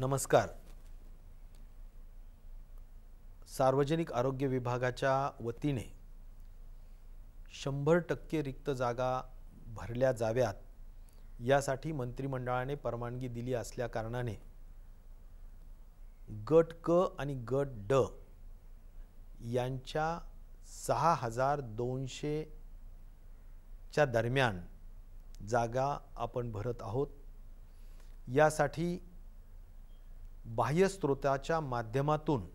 नमस्कार सार्वजनिक आरोग्य विभागाच्या वतीने शंभर टक्के रिक्त जागा भरल्या जाव्यात यासाठी मंत्रिमंडळाने परवानगी दिली असल्याकारणाने गट क आणि गट ड यांच्या सहा हजार दोनशेच्या दरम्यान जागा आपण भरत आहोत यासाठी बाह्य स्रोताच्या माध्यमातून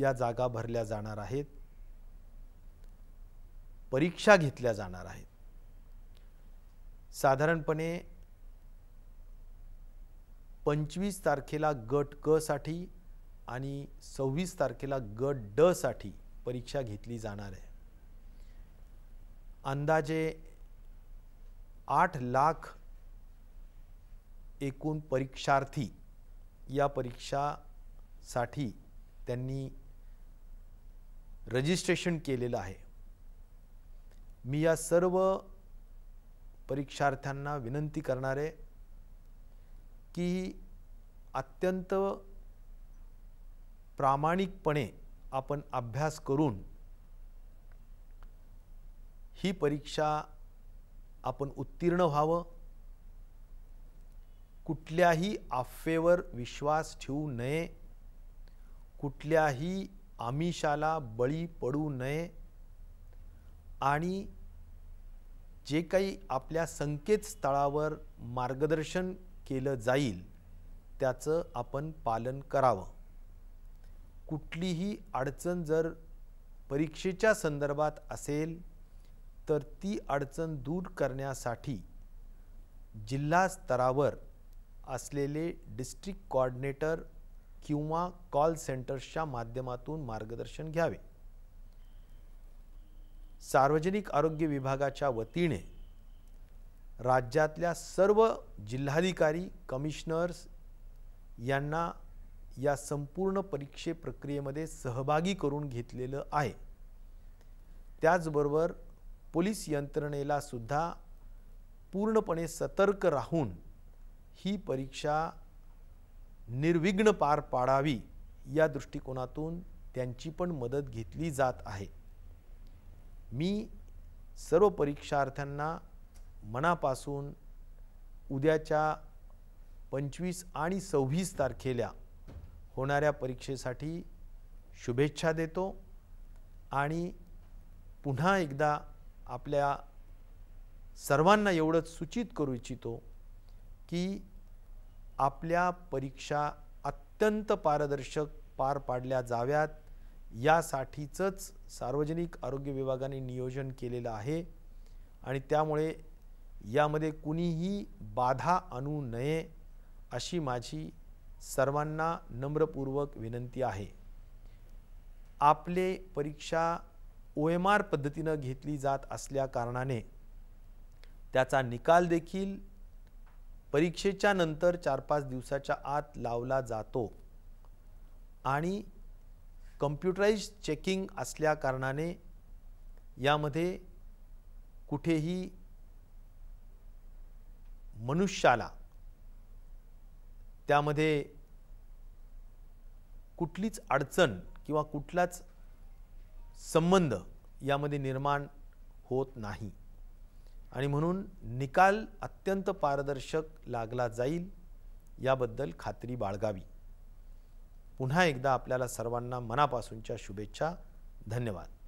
या जागा भरल्या जाणार आहेत परीक्षा घेतल्या जाणार आहेत साधारणपणे पंचवीस तारखेला गट क साठी आणि सव्वीस तारखेला गट ड साठी परीक्षा घेतली जाणार आहे अंदाजे आठ लाख एकूण परीक्षार्थी या परीक्षासाठी त्यांनी रजिस्ट्रेशन केलेलं आहे मी या सर्व परीक्षार्थ्यांना विनंती करणार आहे की अत्यंत प्रामाणिकपणे आपण अभ्यास करून ही परीक्षा आपण उत्तीर्ण व्हावं कुठल्याही अफवेवर विश्वास ठेवू नये कुठल्याही आमिषाला बळी पडू नये आणि जे काही आपल्या संकेतस्थळावर मार्गदर्शन केलं जाईल त्याचं आपण पालन करावं कुठलीही अडचण जर परीक्षेच्या संदर्भात असेल तर ती अडचण दूर करण्यासाठी जिल्हा असलेले डिस्ट्रिक्ट कॉर्डिनेटर किंवा कॉल सेंटर्सच्या माध्यमातून मार्गदर्शन घ्यावे सार्वजनिक आरोग्य विभागाच्या वतीने राज्यातल्या सर्व जिल्हाधिकारी कमिशनर्स यांना या संपूर्ण परीक्षे प्रक्रियेमध्ये सहभागी करून घेतलेलं आहे त्याचबरोबर पोलीस यंत्रणेला सुद्धा पूर्णपणे सतर्क राहून ही परीक्षा निर्विघ्न पार पाडावी या दृष्टिकोनातून त्यांची पण मदत घेतली जात आहे मी सर्व परीक्षार्थ्यांना मनापासून उद्याच्या पंचवीस आणि सव्वीस तारखेला होणाऱ्या परीक्षेसाठी शुभेच्छा देतो आणि पुन्हा एकदा आपल्या सर्वांना एवढंच सूचित करू इच्छितो की आपल्या परीक्षा अत्यंत पारदर्शक पार पाडल्या जाव्यात यासाठीचंच सार्वजनिक आरोग्य विभागाने नियोजन केलेलं आहे आणि त्यामुळे यामध्ये कुणीही बाधा आणू नये अशी माझी सर्वांना नम्रपूर्वक विनंती आहे आपले परीक्षा ओ एम आर पद्धतीनं घेतली जात असल्याकारणाने त्याचा निकाल देखील परीक्षेच्या नंतर चार पाच दिवसाच्या आत लावला जातो आणि कम्प्युटराईज चेकिंग असल्याकारणाने यामध्ये कुठेही मनुष्याला त्यामध्ये कुठलीच अडचण किंवा कुठलाच संबंध यामध्ये निर्माण होत नाही आणि म्हणून निकाल अत्यंत पारदर्शक लागला जाईल याबद्दल खात्री बाळगावी पुन्हा एकदा आपल्याला सर्वांना मनापासूनच्या शुभेच्छा धन्यवाद